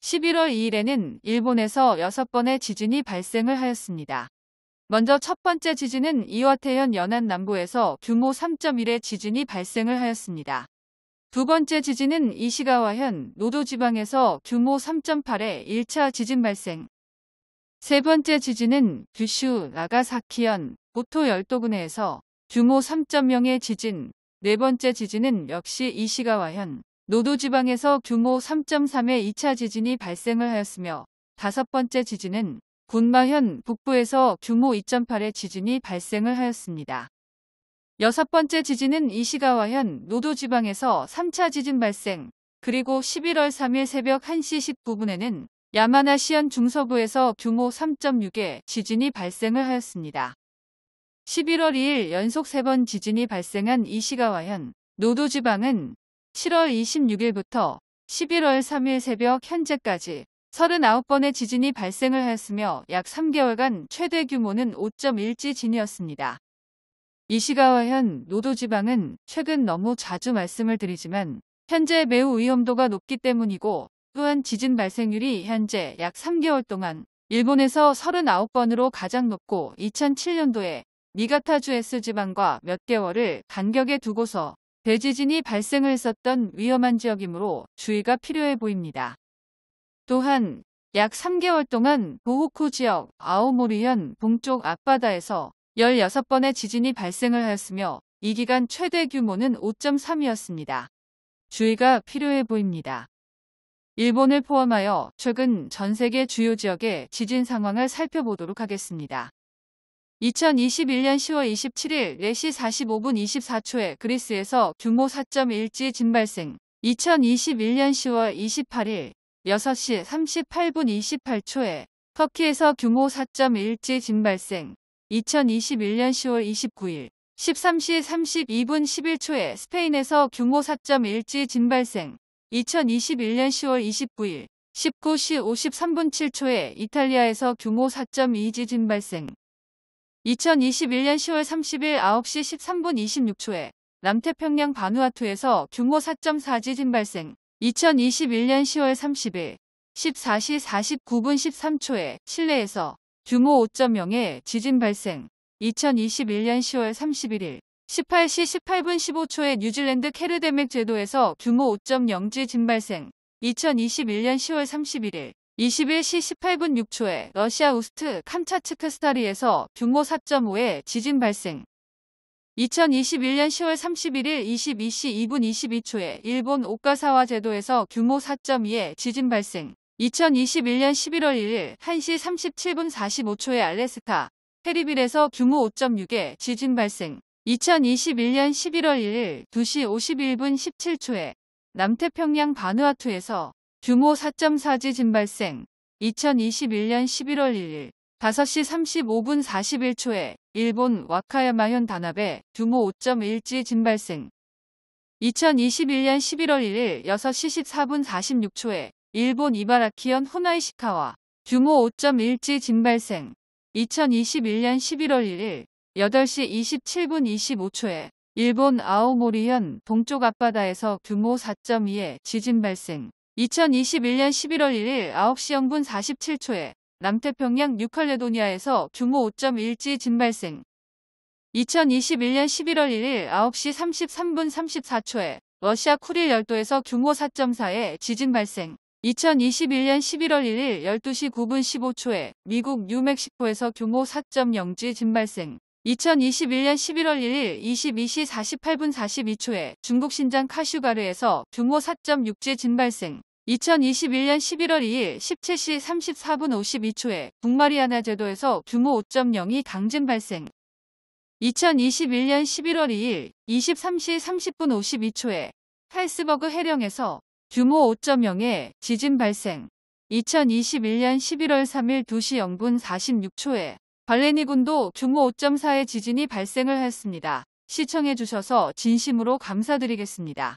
11월 2일에는 일본에서 6번의 지진이 발생을 하였습니다. 먼저 첫 번째 지진은 이와테현 연안 남부에서 규모 3.1의 지진이 발생을 하였습니다. 두 번째 지진은 이시가와현 노도 지방에서 규모 3.8의 1차 지진 발생. 세 번째 지진은 규슈 나가사키현 보토 열도군에서 규모 3.0의 지진. 네 번째 지진은 역시 이시가와현 노도지방에서 규모 3.3의 2차 지진이 발생을 하였으며 다섯 번째 지진은 군마현 북부에서 규모 2.8의 지진이 발생을 하였습니다. 여섯 번째 지진은 이시가와현 노도지방에서 3차 지진 발생, 그리고 11월 3일 새벽 1시 19분에는 야마나시현 중서부에서 규모 3.6의 지진이 발생을 하였습니다. 11월 2일 연속 3번 지진이 발생한 이시가와현 노도지방은 7월 26일부터 11월 3일 새벽 현재까지 39번의 지진이 발생을 하였으며 약 3개월간 최대 규모는 5.1지 진이었습니다. 이시가와현 노도지방은 최근 너무 자주 말씀을 드리지만 현재 매우 위험도가 높기 때문이고 또한 지진 발생률이 현재 약 3개월 동안 일본에서 39번으로 가장 높고 2007년도에 미가타주 에스지방과몇 개월을 간격에 두고서 대지진이 발생을 했었던 위험한 지역이므로 주의가 필요해 보입니다. 또한 약 3개월 동안 보호쿠 지역 아오모리현 동쪽 앞바다에서 16번의 지진이 발생을 하였으며 이 기간 최대 규모는 5.3이었습니다. 주의가 필요해 보입니다. 일본을 포함하여 최근 전 세계 주요 지역의 지진 상황을 살펴보도록 하겠습니다. 2021년 10월 27일 4시 45분 24초에 그리스에서 규모 4.1지 진발생 2021년 10월 28일 6시 38분 28초에 터키에서 규모 4.1지 진발생 2021년 10월 29일 13시 32분 11초에 스페인에서 규모 4.1지 진발생 2021년 10월 29일 19시 53분 7초에 이탈리아에서 규모 4.2지 진발생 2021년 10월 30일 9시 13분 26초에 남태평양 바누아투에서 규모 4.4지진 발생 2021년 10월 30일 14시 49분 13초에 칠레에서 규모 5.0의 지진 발생 2021년 10월 31일 18시 18분 15초에 뉴질랜드 케르데맥 제도에서 규모 5.0 지진 발생 2021년 10월 31일 21시 18분 6초에 러시아 우스트 캄차츠크스타리에서 규모 4.5의 지진 발생. 2021년 10월 31일 22시 2분 22초에 일본 오카사와 제도에서 규모 4.2의 지진 발생. 2021년 11월 1일 1시 37분 45초에 알래스카 페리빌에서 규모 5.6의 지진 발생. 2021년 11월 1일 2시 51분 17초에 남태평양 바누아투에서 규모 4.4지 진발생 2021년 11월 1일 5시 35분 41초에 일본 와카야마현 단합에 규모 5.1지 진발생 2021년 11월 1일 6시 14분 46초에 일본 이바라키현 호나이시카와 규모 5.1지 진발생 2021년 11월 1일 8시 27분 25초에 일본 아오모리현 동쪽 앞바다에서 규모 4.2의 지진 발생 2021년 11월 1일 9시 0분 47초에 남태평양 뉴칼레도니아에서 규모 5.1지 진발생 2021년 11월 1일 9시 33분 34초에 러시아 쿠릴 열도에서 규모 4.4의 지진 발생 2021년 11월 1일 12시 9분 15초에 미국 뉴멕시코에서 규모 4.0지 진발생 2021년 11월 1일 22시 48분 42초에 중국 신장 카슈가르에서 규모 4.6지 진발생 2021년 11월 2일 17시 34분 52초에 북마리아나 제도에서 규모 5 0이 강진 발생 2021년 11월 2일 23시 30분 52초에 팔스버그 해령에서 규모 5.0의 지진 발생 2021년 11월 3일 2시 0분 46초에 발레니군도 규모 5.4의 지진이 발생을 했습니다. 시청해주셔서 진심으로 감사드리겠습니다.